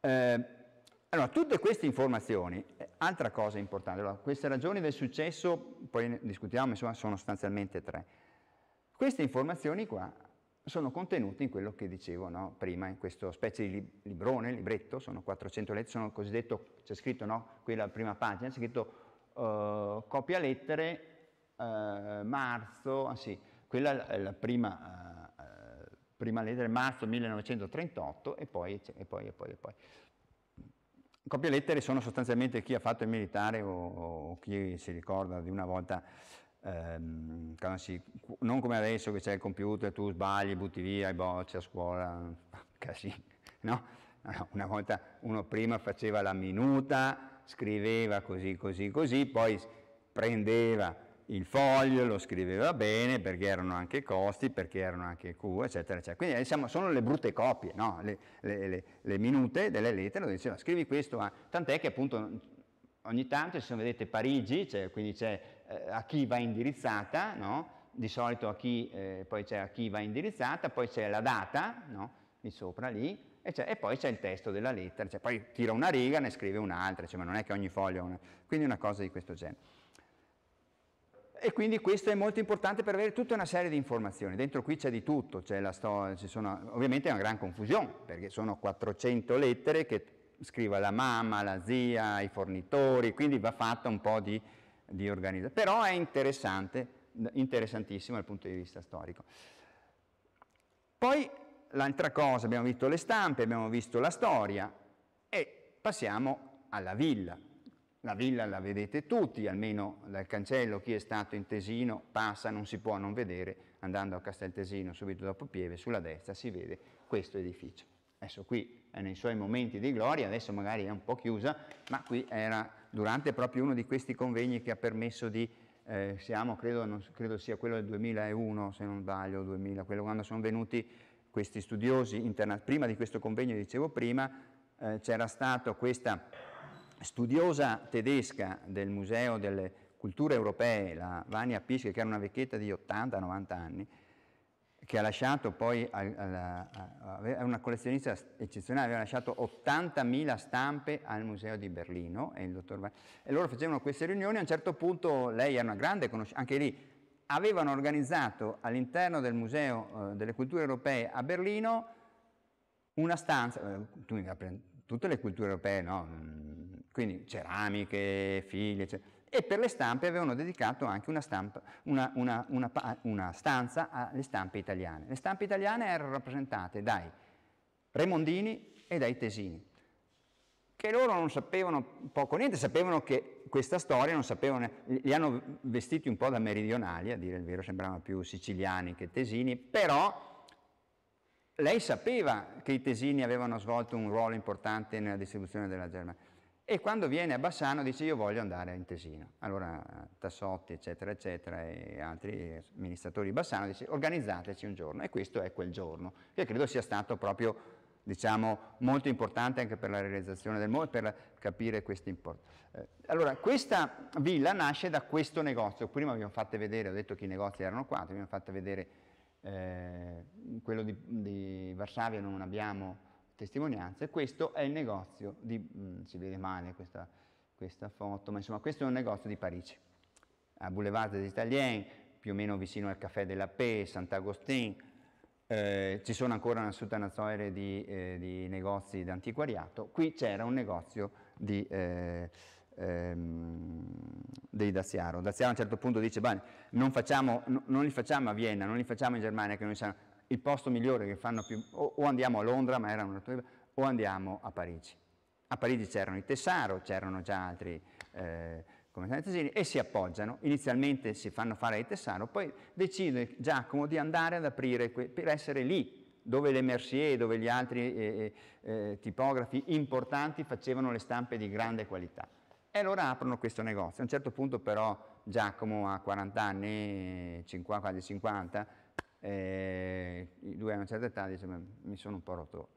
Eh, allora, tutte queste informazioni Altra cosa importante, allora, queste ragioni del successo, poi ne discutiamo, insomma, sono sostanzialmente tre. Queste informazioni qua sono contenute in quello che dicevo no, prima, in questo specie di librone, libretto, sono 400 lettere, sono cosiddetto, c'è scritto no, qui la prima pagina, c'è scritto uh, copia lettere uh, marzo, ah sì, quella è la prima, uh, prima lettera, marzo 1938 e poi, e poi, e poi, e poi lettere sono sostanzialmente chi ha fatto il militare o, o chi si ricorda di una volta Um, si, non come adesso che c'è il computer, tu sbagli, butti via i bocci a scuola, casino, no? Una volta uno prima faceva la minuta, scriveva così, così, così, poi prendeva il foglio lo scriveva bene perché erano anche costi, perché erano anche Q, eccetera, eccetera. Quindi diciamo, sono le brutte copie, no? le, le, le, le, minute delle lettere, lo diceva scrivi questo, a... tant'è che appunto ogni tanto, se vedete Parigi, cioè, quindi c'è eh, a chi va indirizzata, no? di solito a chi, eh, poi c'è a chi va indirizzata, poi c'è la data, no? lì sopra, lì, e, e poi c'è il testo della lettera, cioè, poi tira una riga, ne scrive un'altra, cioè, ma non è che ogni foglio ha una... quindi una cosa di questo genere. E quindi questo è molto importante per avere tutta una serie di informazioni. Dentro qui c'è di tutto, c'è la storia, ci sono, ovviamente è una gran confusione, perché sono 400 lettere che scrive la mamma, la zia, i fornitori, quindi va fatta un po' di, di organizzazione. Però è interessante, interessantissimo dal punto di vista storico. Poi l'altra cosa, abbiamo visto le stampe, abbiamo visto la storia e passiamo alla villa. La villa la vedete tutti, almeno dal cancello, chi è stato in Tesino passa, non si può non vedere, andando a Castel Tesino subito dopo Pieve, sulla destra si vede questo edificio. Adesso qui è nei suoi momenti di gloria, adesso magari è un po' chiusa, ma qui era durante proprio uno di questi convegni che ha permesso di, eh, siamo, credo, non, credo sia quello del 2001, se non sbaglio, 2000, quello quando sono venuti questi studiosi, prima di questo convegno, dicevo prima, eh, c'era stata questa studiosa tedesca del Museo delle Culture Europee, la Vania Pischke, che era una vecchietta di 80-90 anni, che ha lasciato poi, è una collezionista eccezionale, aveva lasciato 80.000 stampe al Museo di Berlino e, dottor, e, loro facevano queste riunioni, a un certo punto lei era una grande conoscenza, anche lì avevano organizzato all'interno del Museo eh, delle Culture Europee a Berlino una stanza, eh, tutte le culture europee, no? quindi ceramiche, figlie, eccetera. E per le stampe avevano dedicato anche una, stampa, una, una, una stanza alle stampe italiane. Le stampe italiane erano rappresentate dai Remondini e dai Tesini, che loro non sapevano poco niente, sapevano che questa storia, non sapevano, li hanno vestiti un po' da meridionali, a dire il vero, sembravano più siciliani che tesini, però lei sapeva che i tesini avevano svolto un ruolo importante nella distribuzione della Germania e quando viene a Bassano dice io voglio andare in Tesino. Allora Tassotti eccetera eccetera e altri amministratori di Bassano dice organizzateci un giorno e questo è quel giorno che credo sia stato proprio diciamo molto importante anche per la realizzazione del mondo, per capire questo importo. Eh, allora questa villa nasce da questo negozio, prima vi abbiamo fatto vedere, ho detto che i negozi erano qua, vi abbiamo fatto vedere eh, quello di, di Varsavia non abbiamo testimonianze. Questo è il negozio di, mh, mm, si vede male questa, questa, foto, ma insomma questo è un negozio di Parigi, a Boulevard des Italiens, più o meno vicino al Café de la Paix, Sant'Agostin, eh, ci sono ancora una sottanazione di, eh, di negozi d'antiquariato, qui c'era un negozio di, eh, ehm, dei Daziaro. Daziaro a un certo punto dice, bene, non, facciamo, non li facciamo a Vienna, non li facciamo in Germania, che noi siamo il posto migliore che fanno più, o, o andiamo a Londra, ma era una o andiamo a Parigi. A Parigi c'erano i Tessaro, c'erano già altri eh, commercianti e si appoggiano, inizialmente si fanno fare i Tessaro, poi decide Giacomo di andare ad aprire, per essere lì, dove le Mercier, dove gli altri eh, eh, eh, tipografi importanti facevano le stampe di grande qualità. E allora aprono questo negozio. A un certo punto però Giacomo ha 40 anni, 50, quasi 50, e lui a una certa età dice, mi sono un po' rotto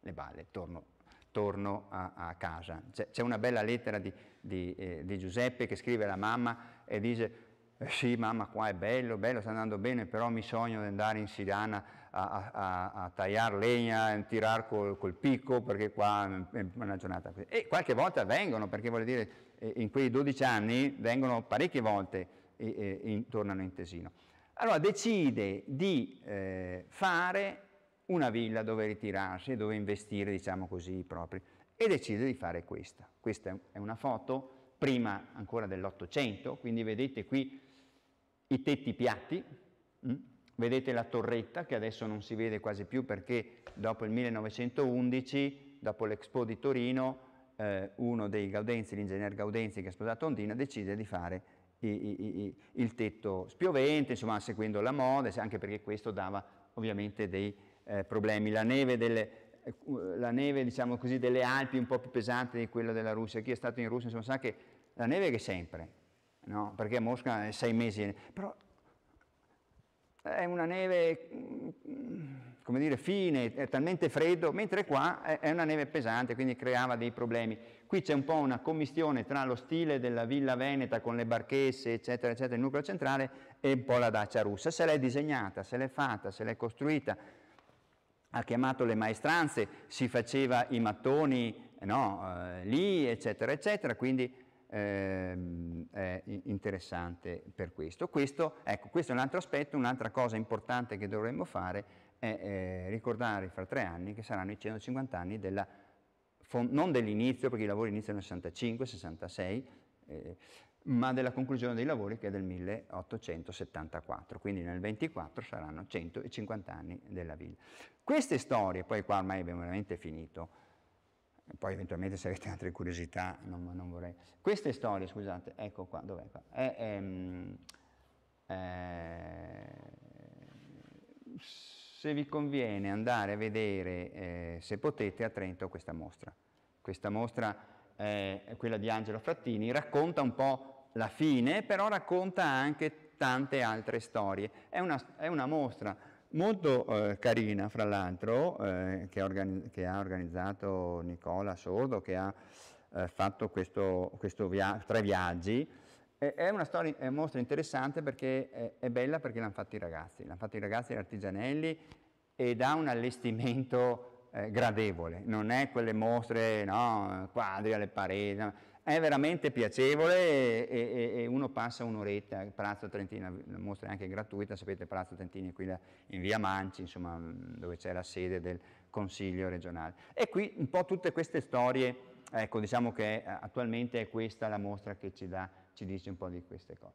le balle, torno, torno a, a, casa. C'è, una bella lettera di, di, eh, di, Giuseppe che scrive alla mamma e dice, eh sì mamma qua è bello, bello, sta andando bene, però mi sogno di andare in Sirana a, a, a tagliare legna, a tirare col, col, picco, perché qua è una giornata E qualche volta vengono, perché vuol dire, eh, in quei 12 anni vengono parecchie volte e, eh, e, in, tornano in Tesino. Allora decide di eh, fare una villa dove ritirarsi, dove investire, diciamo così, i propri, e decide di fare questa. Questa è una foto prima ancora dell'Ottocento, quindi vedete qui i tetti piatti, mh? Mm? vedete la torretta che adesso non si vede quasi più perché dopo il 1911, dopo l'Expo di Torino, eh, uno dei Gaudenzi, l'ingegner Gaudenzi che ha sposato Ondina, decide di fare i, i, il tetto spiovente, insomma seguendo la moda, anche perché questo dava ovviamente dei eh, problemi. La neve, delle, eh, eh, la neve diciamo così, delle Alpi un po' più pesante di quella della Russia. Chi è stato in Russia insomma, sa che la neve è sempre, no? perché a Mosca è sei mesi, però è una neve mm, come dire, fine, è talmente freddo, mentre qua è una neve pesante, quindi creava dei problemi. Qui c'è un po' una commistione tra lo stile della villa veneta con le barchesse, eccetera, eccetera, il nucleo centrale e un po' la dacia russa. Se l'è disegnata, se l'è fatta, se l'è costruita, ha chiamato le maestranze, si faceva i mattoni no, eh, lì, eccetera, eccetera, quindi ehm, è interessante per questo. Questo, ecco, questo è un altro aspetto, un'altra cosa importante che dovremmo fare è eh, ricordare fra tre anni che saranno i 150 anni della, non dell'inizio, perché i lavori iniziano nel 65, 66, eh, ma della conclusione dei lavori che è del 1874, quindi nel 24 saranno 150 anni della villa. Queste storie, poi qua ormai abbiamo veramente finito, poi eventualmente se avete altre curiosità non, non vorrei... Queste storie, scusate, ecco qua, dov'è qua? È, è, ehm, è, eh, se vi conviene andare a vedere, eh, se potete, a Trento questa mostra. Questa mostra, eh, quella di Angelo Frattini, racconta un po' la fine, però racconta anche tante altre storie. È una, è una mostra molto eh, carina, fra l'altro, eh, che, che, ha organizzato Nicola Sordo, che ha eh, fatto questo, questo via tre viaggi, è una, storia, è una mostra interessante perché è, è bella perché l'hanno fatta i ragazzi, l'hanno fatta i ragazzi artigianelli ed ha un allestimento eh, gradevole, non è quelle mostre, no, quadri alle pareti, è veramente piacevole e, e, e uno passa un'oretta, Palazzo Trentino, la mostra è anche gratuita, sapete Palazzo Trentino è qui in via Manci, insomma, dove c'è la sede del Consiglio regionale. E qui un po' tutte queste storie, ecco diciamo che eh, attualmente è questa la mostra che ci dà ci dice un po' di queste cose.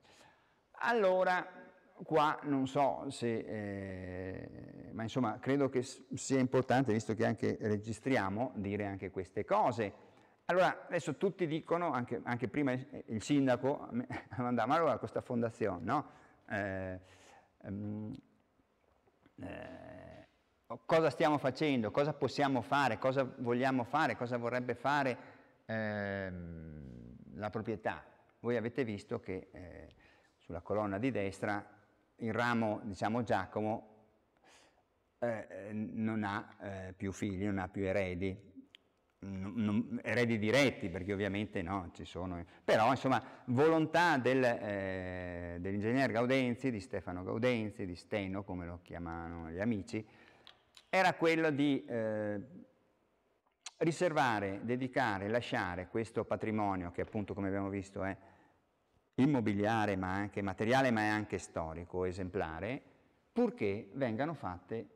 Allora, qua non so se, eh, ma insomma credo che sia importante, visto che anche registriamo, dire anche queste cose. Allora, adesso tutti dicono, anche, anche prima il sindaco mandava allora questa fondazione, no? Eh, mm, eh, cosa stiamo facendo, cosa possiamo fare, cosa vogliamo fare, cosa vorrebbe fare ehm, la proprietà, voi avete visto che eh, sulla colonna di destra il ramo, diciamo Giacomo, eh, eh, non ha eh, più figli, non ha più eredi, non, non, eredi diretti perché ovviamente no, ci sono, però insomma volontà del, eh, dell'ingegnere Gaudenzi, di Stefano Gaudenzi, di Steno come lo chiamano gli amici, era quello di eh, riservare, dedicare, lasciare questo patrimonio che appunto come abbiamo visto è immobiliare ma anche materiale ma è anche storico, esemplare, purché vengano fatte,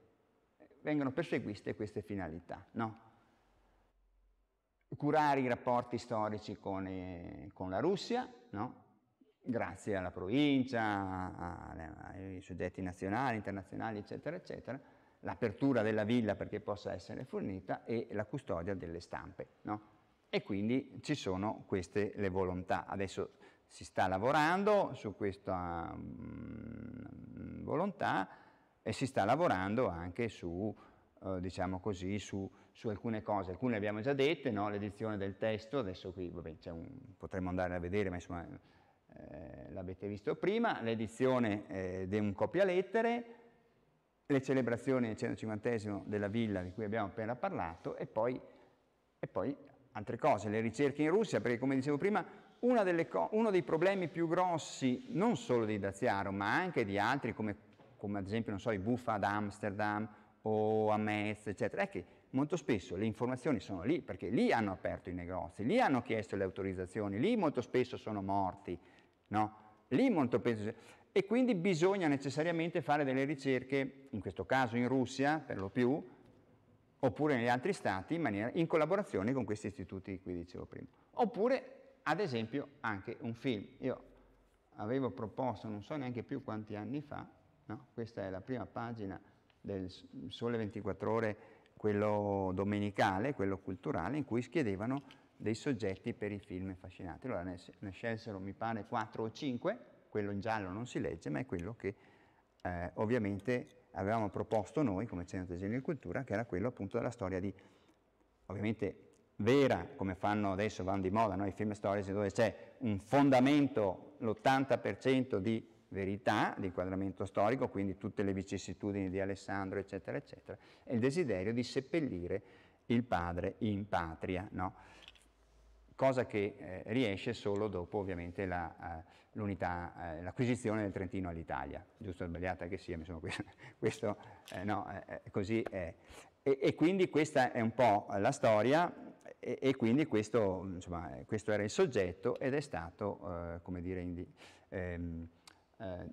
vengano perseguite queste finalità, no? Curare i rapporti storici con, eh, con la Russia, no? grazie alla provincia, ai soggetti nazionali, internazionali, eccetera, eccetera, l'apertura della villa perché possa essere fornita e la custodia delle stampe. No? E quindi ci sono queste le volontà. Adesso si sta lavorando su questa mh, mm, volontà e si sta lavorando anche su, eh, diciamo così, su, su, alcune cose. Alcune le abbiamo già dette, no? l'edizione del testo, adesso qui vabbè, un, potremmo andare a vedere, ma insomma eh, l'avete visto prima, l'edizione eh, di un copialettere, le celebrazioni del 150 della villa di cui abbiamo appena parlato e poi, e poi altre cose, le ricerche in Russia, perché come dicevo prima Co- uno dei problemi più grossi, non solo di Daziaro, ma anche di altri, come, come ad esempio so, i buffa ad Amsterdam o a Metz, eccetera, è che molto spesso le informazioni sono lì, perché lì hanno aperto i negozi, lì hanno chiesto le autorizzazioni, lì molto spesso sono morti, no? Lì molto spesso e quindi bisogna necessariamente fare delle ricerche, in questo caso in Russia per lo più, oppure negli altri stati in, maniera, in collaborazione con questi istituti di cui dicevo prima. Oppure, ad esempio, anche un film. Io avevo proposto, non so neanche più quanti anni fa, no? questa è la prima pagina del Sole 24 ore, quello domenicale, quello culturale, in cui chiedevano dei soggetti per i film affascinati. Allora ne scelsero, mi pare, 4 o 5 quello in giallo non si legge, ma è quello che eh, ovviamente avevamo proposto noi come Centro di Genio e Cultura, che era quello appunto della storia di, ovviamente vera, come fanno adesso, vanno di moda no? i film storici, dove c'è un fondamento, l'80% di verità, di inquadramento storico, quindi tutte le vicissitudini di Alessandro, eccetera, eccetera, e il desiderio di seppellire il padre in patria. No? cosa che eh, riesce solo dopo ovviamente la, eh, eh l'acquisizione del Trentino all'Italia, giusto o sbagliata che sia, insomma, questo, questo eh, no, eh, eh, così è. E, e, quindi questa è un po' la storia e, e quindi questo, insomma, questo, era il soggetto ed è stato, come dire, in, ehm,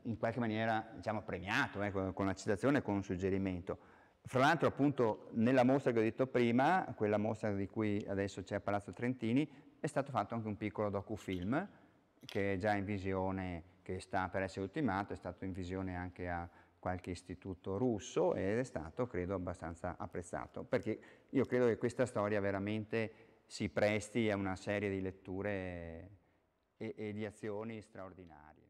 in qualche maniera diciamo, premiato con una citazione e con un suggerimento. Fra l'altro appunto nella mostra che ho detto prima, quella mostra di cui adesso c'è a Palazzo Trentini, è stato fatto anche un piccolo docufilm che è già in visione, che sta per essere ultimato, è stato in visione anche a qualche istituto russo ed è stato, credo, abbastanza apprezzato, perché io credo che questa storia veramente si presti a una serie di letture e, e di azioni straordinarie.